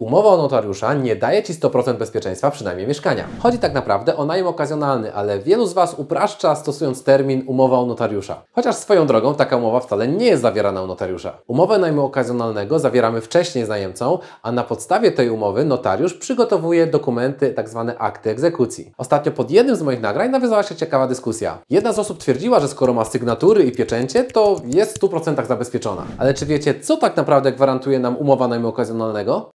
Umowa o notariusza nie daje Ci 100% bezpieczeństwa przynajmniej mieszkania. Chodzi tak naprawdę o najem okazjonalny, ale wielu z Was upraszcza stosując termin umowa o notariusza. Chociaż swoją drogą taka umowa wcale nie jest zawierana u notariusza. Umowę najmu okazjonalnego zawieramy wcześniej z najemcą, a na podstawie tej umowy notariusz przygotowuje dokumenty, tzw. Tak akty egzekucji. Ostatnio pod jednym z moich nagrań nawiązała się ciekawa dyskusja. Jedna z osób twierdziła, że skoro ma sygnatury i pieczęcie, to jest w 100% zabezpieczona. Ale czy wiecie, co tak naprawdę gwarantuje nam umowa najmu okazjonalnego?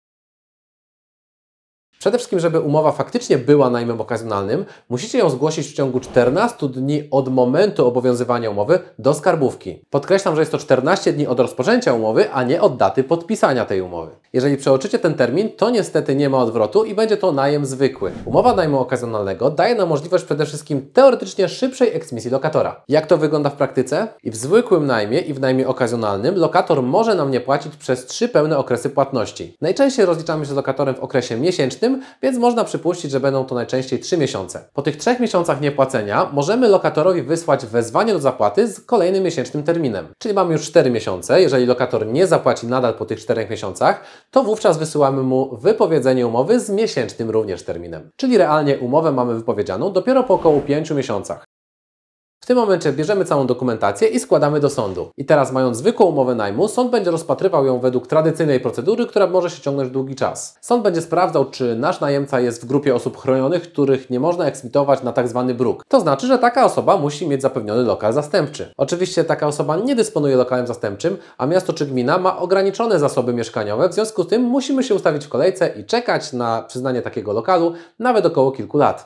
Przede wszystkim, żeby umowa faktycznie była najmem okazjonalnym, musicie ją zgłosić w ciągu 14 dni od momentu obowiązywania umowy do skarbówki. Podkreślam, że jest to 14 dni od rozpoczęcia umowy, a nie od daty podpisania tej umowy. Jeżeli przeoczycie ten termin, to niestety nie ma odwrotu i będzie to najem zwykły. Umowa najmu okazjonalnego daje nam możliwość przede wszystkim teoretycznie szybszej eksmisji lokatora. Jak to wygląda w praktyce? I w zwykłym najmie i w najmie okazjonalnym lokator może nam nie płacić przez trzy pełne okresy płatności. Najczęściej rozliczamy się z lokatorem w okresie miesięcznym, więc można przypuścić, że będą to najczęściej 3 miesiące. Po tych 3 miesiącach niepłacenia możemy lokatorowi wysłać wezwanie do zapłaty z kolejnym miesięcznym terminem. Czyli mamy już 4 miesiące. Jeżeli lokator nie zapłaci nadal po tych 4 miesiącach, to wówczas wysyłamy mu wypowiedzenie umowy z miesięcznym również terminem. Czyli realnie umowę mamy wypowiedzianą dopiero po około 5 miesiącach. W tym momencie bierzemy całą dokumentację i składamy do sądu. I teraz mając zwykłą umowę najmu, sąd będzie rozpatrywał ją według tradycyjnej procedury, która może się ciągnąć długi czas. Sąd będzie sprawdzał, czy nasz najemca jest w grupie osób chronionych, których nie można eksmitować na tzw. Tak bruk. To znaczy, że taka osoba musi mieć zapewniony lokal zastępczy. Oczywiście taka osoba nie dysponuje lokalem zastępczym, a miasto czy gmina ma ograniczone zasoby mieszkaniowe, w związku z tym musimy się ustawić w kolejce i czekać na przyznanie takiego lokalu nawet około kilku lat.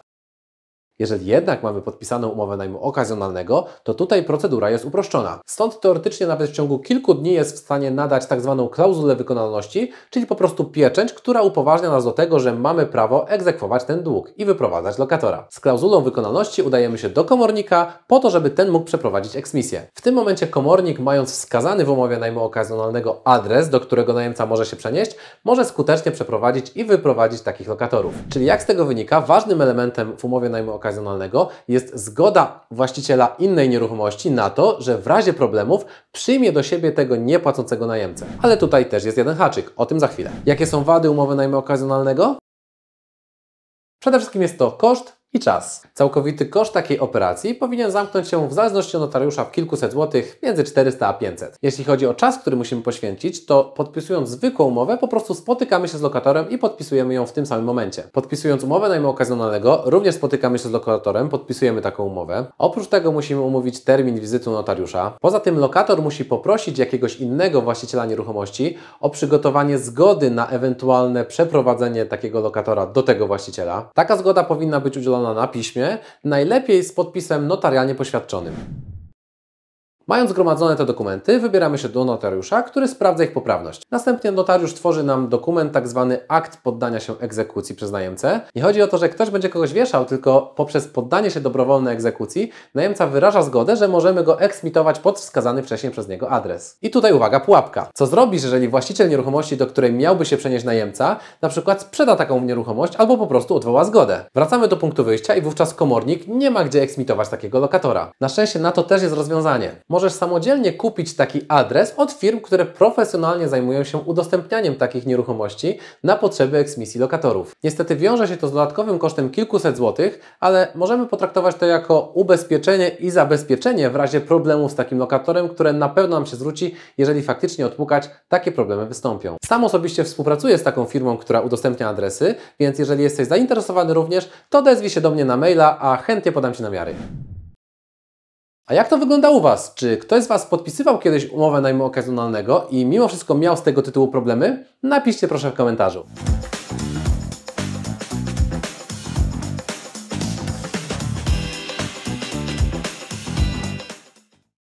Jeżeli jednak mamy podpisaną umowę najmu okazjonalnego, to tutaj procedura jest uproszczona. Stąd teoretycznie nawet w ciągu kilku dni jest w stanie nadać tak zwaną klauzulę wykonalności, czyli po prostu pieczęć, która upoważnia nas do tego, że mamy prawo egzekwować ten dług i wyprowadzać lokatora. Z klauzulą wykonalności udajemy się do komornika po to, żeby ten mógł przeprowadzić eksmisję. W tym momencie komornik, mając wskazany w umowie najmu okazjonalnego adres, do którego najemca może się przenieść, może skutecznie przeprowadzić i wyprowadzić takich lokatorów. Czyli jak z tego wynika, ważnym elementem w umowie najmu okazjonalnego okazjonalnego jest zgoda właściciela innej nieruchomości na to, że w razie problemów przyjmie do siebie tego niepłacącego najemcę. Ale tutaj też jest jeden haczyk, o tym za chwilę. Jakie są wady umowy najmu okazjonalnego? Przede wszystkim jest to koszt, i czas. Całkowity koszt takiej operacji powinien zamknąć się w zależności od notariusza w kilkuset złotych, między 400 a 500. Jeśli chodzi o czas, który musimy poświęcić, to podpisując zwykłą umowę, po prostu spotykamy się z lokatorem i podpisujemy ją w tym samym momencie. Podpisując umowę najmu okazjonalnego, również spotykamy się z lokatorem, podpisujemy taką umowę. Oprócz tego musimy umówić termin wizyty notariusza. Poza tym lokator musi poprosić jakiegoś innego właściciela nieruchomości o przygotowanie zgody na ewentualne przeprowadzenie takiego lokatora do tego właściciela. Taka zgoda powinna być udzielona na piśmie, najlepiej z podpisem notarialnie poświadczonym. Mając zgromadzone te dokumenty, wybieramy się do notariusza, który sprawdza ich poprawność. Następnie notariusz tworzy nam dokument, tak zwany akt poddania się egzekucji przez najemcę. Nie chodzi o to, że ktoś będzie kogoś wieszał, tylko poprzez poddanie się dobrowolnej egzekucji najemca wyraża zgodę, że możemy go eksmitować pod wskazany wcześniej przez niego adres. I tutaj uwaga, pułapka. Co zrobisz, jeżeli właściciel nieruchomości, do której miałby się przenieść najemca, na przykład sprzeda taką nieruchomość albo po prostu odwoła zgodę? Wracamy do punktu wyjścia i wówczas komornik nie ma gdzie eksmitować takiego lokatora. Na szczęście na to też jest rozwiązanie możesz samodzielnie kupić taki adres od firm, które profesjonalnie zajmują się udostępnianiem takich nieruchomości na potrzeby eksmisji lokatorów. Niestety wiąże się to z dodatkowym kosztem kilkuset złotych, ale możemy potraktować to jako ubezpieczenie i zabezpieczenie w razie problemu z takim lokatorem, które na pewno nam się zwróci, jeżeli faktycznie odpukać takie problemy wystąpią. Sam osobiście współpracuję z taką firmą, która udostępnia adresy, więc jeżeli jesteś zainteresowany również, to odezwij się do mnie na maila, a chętnie podam Ci namiary. A jak to wygląda u Was? Czy ktoś z Was podpisywał kiedyś umowę najmu okazjonalnego i mimo wszystko miał z tego tytułu problemy? Napiszcie proszę w komentarzu.